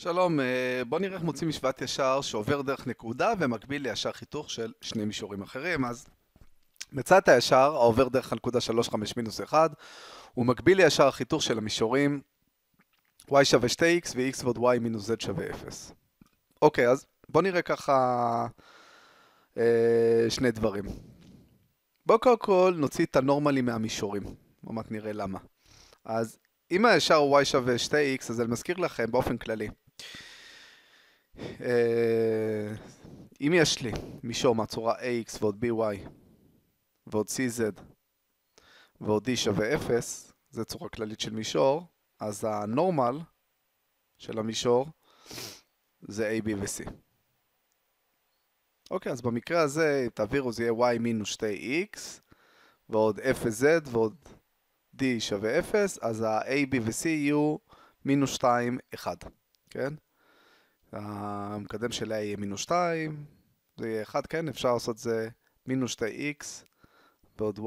שלום, אה, בוא נראה איך מוצאים משפט ישר שעובר דרך נקודה ומקביל לישר חיתוך של שני מישורים אחרים. אז מצא הישר העובר דרך הנקודה 35 מינוס 1, הוא מקביל לישר החיתוך של המישורים y שווה 2x ו-x ועוד y מינוס z שווה 0. אוקיי, אז בוא נראה ככה אה, שני דברים. בואו קודם כל נוציא את הנורמלי מהמישורים, עוד מעט נראה למה. אז אם הישר הוא y שווה 2x, אז אני מזכיר לכם באופן כללי, Uh, אם יש לי מישור מהצורה AX ועוד BY ועוד CZ ועוד D שווה 0, זה צורה כללית של מישור, אז הנורמל של המישור זה A, B ו-C. אוקיי, אז במקרה הזה, אם תעבירו זה יהיה y מינוס 2x ועוד 0z ועוד d שווה 0, אז ה-a, b ו-c יהיו מינוס 2, 1, כן? המקדם שלה יהיה מינוס 2, זה יהיה 1, כן, אפשר לעשות את זה מינוס 2x ועוד y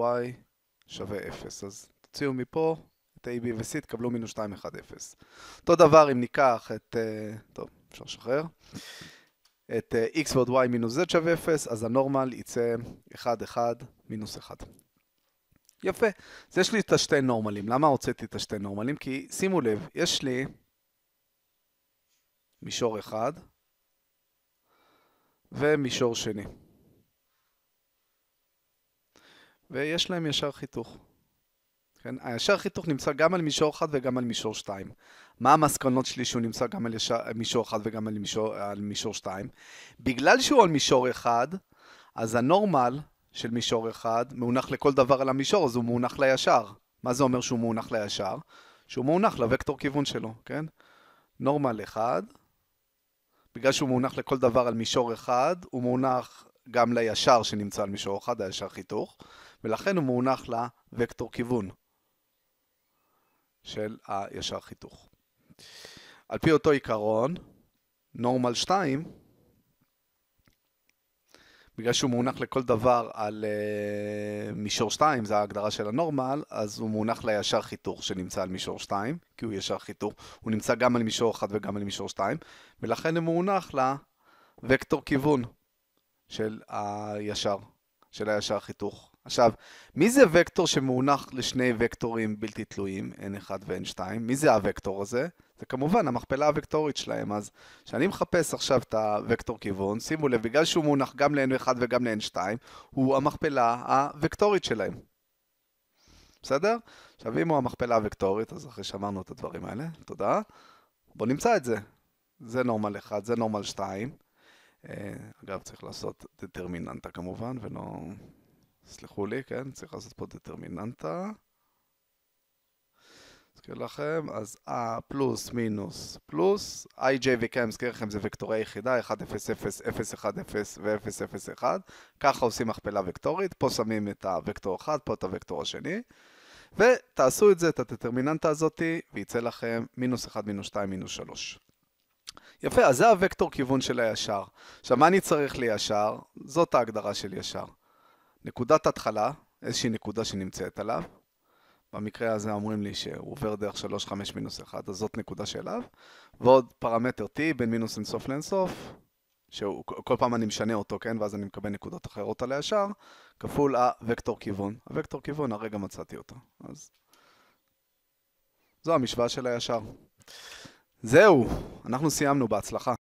שווה 0. אז תוציאו מפה את a, b ו-c, תקבלו מינוס 2, 1, 0. אותו דבר אם ניקח את, אה, טוב, אפשר לשחרר, את אה, x ועוד y מינוס z שווה 0, אז הנורמל יצא 1, 1, מינוס 1. יפה, אז יש לי את השתי נורמלים. למה הוצאתי את השתי נורמלים? כי שימו לב, יש לי... מישור אחד ומישור שני. ויש להם ישר חיתוך. כן? הישר חיתוך נמצא גם על מישור אחד וגם על מישור שתיים. מה המסקנות שלי שהוא נמצא גם על ישר, מישור אחד וגם על מישור, על מישור שתיים? בגלל שהוא על מישור אחד, אז הנורמל של מישור אחד מונח לכל דבר על המישור, אז הוא מונח לישר. מה זה אומר שהוא מונח לישר? שהוא מונח לווקטור כיוון שלו, כן? נורמל 1 בגלל שהוא מונח לכל דבר על מישור אחד, הוא מונח גם לישר שנמצא על מישור אחד, הישר חיתוך, ולכן הוא מונח לווקטור כיוון של הישר חיתוך. על פי אותו עיקרון, נורמל 2 בגלל שהוא מונח לכל דבר על uh, מישור 2, זו ההגדרה של הנורמל, אז הוא מונח לישר חיתוך שנמצא על מישור 2, כי הוא ישר חיתוך, הוא נמצא גם על מישור 1 וגם על מישור 2, ולכן הוא מונח לווקטור כיוון של הישר, של הישר חיתוך. עכשיו, מי זה וקטור שמונח לשני וקטורים בלתי תלויים, n1 ו-n2? מי זה הוקטור הזה? זה כמובן המכפלה הוקטורית שלהם. אז כשאני מחפש עכשיו את הוקטור כיוון, שימו לב, בגלל שהוא מונח גם ל-n1 וגם ל-n2, הוא המכפלה הוקטורית שלהם. בסדר? עכשיו, אם הוא המכפלה הוקטורית, אז אחרי שאמרנו את הדברים האלה, תודה. בואו נמצא את זה. זה נורמל 1, זה נורמל 2. אה, אגב, צריך לעשות דטרמיננטה כמובן, ולא... סלחו לי, כן? צריך לעשות פה דטרמיננטה. מזכיר לכם, אז A פלוס מינוס פלוס, IJ ו-K, מזכיר לכם, זה וקטורי יחידה, 1, 0, 0, 0, 1, 0 ו-0, 0, 1. ככה עושים מכפלה וקטורית, פה שמים את הוקטור 1, פה את הוקטור השני. ותעשו את זה, את הדטרמיננטה הזאתי, וייצא לכם מינוס 1, מינוס 2, מינוס 3. יפה, אז זה הוקטור כיוון של הישר. עכשיו, מה אני צריך לישר? זאת ההגדרה של ישר. נקודת התחלה, איזושהי נקודה שנמצאת עליו. במקרה הזה אומרים לי שהוא עובר דרך 3-5 מינוס 1, אז זאת נקודה שאליו, ועוד פרמטר t בין מינוס אינסוף לאינסוף, שכל פעם אני משנה אותו, כן, ואז אני מקבל נקודות אחרות על הישר, כפול הוקטור כיוון. הוקטור כיוון, הרגע מצאתי אותו. אז זו המשוואה של הישר. זהו, אנחנו סיימנו בהצלחה.